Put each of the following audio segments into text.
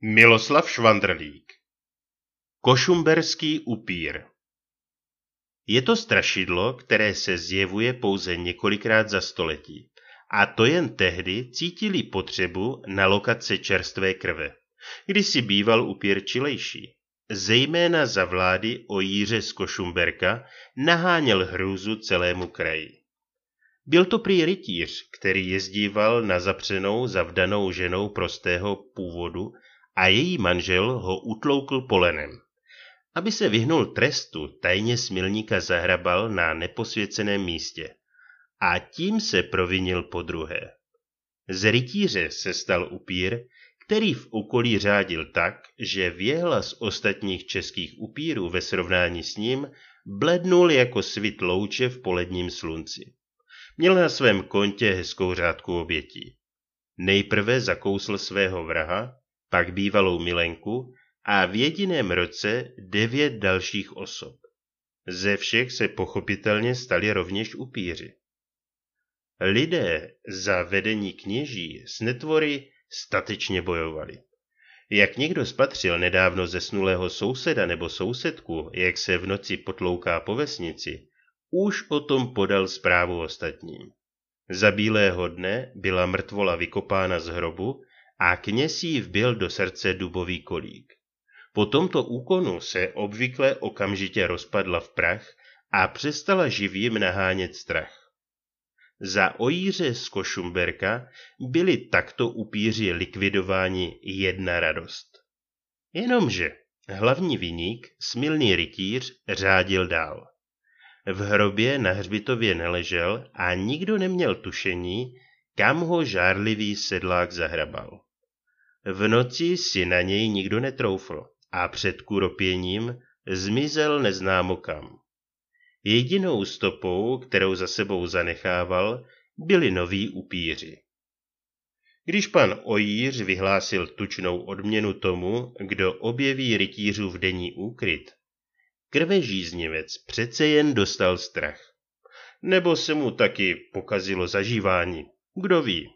Miloslav Švandrlík Košumberský upír Je to strašidlo, které se zjevuje pouze několikrát za století. A to jen tehdy cítili potřebu na lokace čerstvé krve. si býval upír čilejší. Zejména za vlády o Jíře z Košumberka naháněl hrůzu celému kraji. Byl to prý rytíř, který jezdíval na zapřenou zavdanou ženou prostého původu a její manžel ho utloukl polenem. Aby se vyhnul trestu, tajně smilníka zahrabal na neposvěceném místě. A tím se provinil po druhé. Z rytíře se stal upír, který v okolí řádil tak, že věhla z ostatních českých upírů ve srovnání s ním blednul jako svit louče v poledním slunci. Měl na svém kontě hezkou řádku obětí. Nejprve zakousl svého vraha, pak bývalou milenku a v jediném roce devět dalších osob. Ze všech se pochopitelně stali rovněž upíři. Lidé za vedení kněží s netvory statečně bojovali. Jak někdo spatřil nedávno zesnulého souseda nebo sousedku, jak se v noci potlouká po vesnici, už o tom podal zprávu ostatním. Za bílého dne byla mrtvola vykopána z hrobu a kněz jí vbil do srdce dubový kolík. Po tomto úkonu se obvykle okamžitě rozpadla v prach a přestala živým nahánět strach. Za ojíře z Košumberka byli takto upíři likvidováni jedna radost. Jenomže hlavní viník, smilný rytíř, řádil dál. V hrobě na hřbitově neležel a nikdo neměl tušení, kam ho žárlivý sedlák zahrabal. V noci si na něj nikdo netroufl a před kuropěním zmizel neznámo kam. Jedinou stopou, kterou za sebou zanechával, byli noví upíři. Když pan Ojíř vyhlásil tučnou odměnu tomu, kdo objeví rytířů v denní úkryt, krvežíznivec přece jen dostal strach. Nebo se mu taky pokazilo zažívání, kdo ví.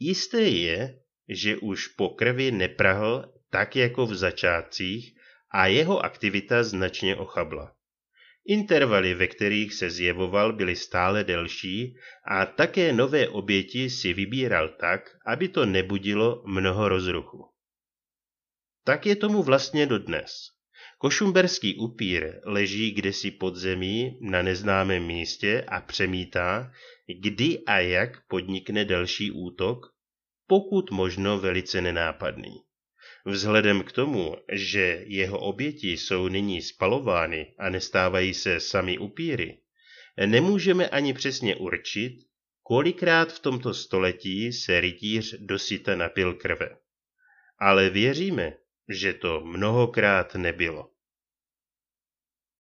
Jisté je, že už po krvi neprahl tak jako v začátcích a jeho aktivita značně ochabla. Intervaly, ve kterých se zjevoval, byly stále delší a také nové oběti si vybíral tak, aby to nebudilo mnoho rozruchu. Tak je tomu vlastně dodnes. Košumberský upír leží kdesi pod zemí na neznámém místě a přemítá, kdy a jak podnikne další útok, pokud možno velice nenápadný. Vzhledem k tomu, že jeho oběti jsou nyní spalovány a nestávají se sami upíry, nemůžeme ani přesně určit, kolikrát v tomto století se rytíř do napil krve. Ale věříme, že to mnohokrát nebylo.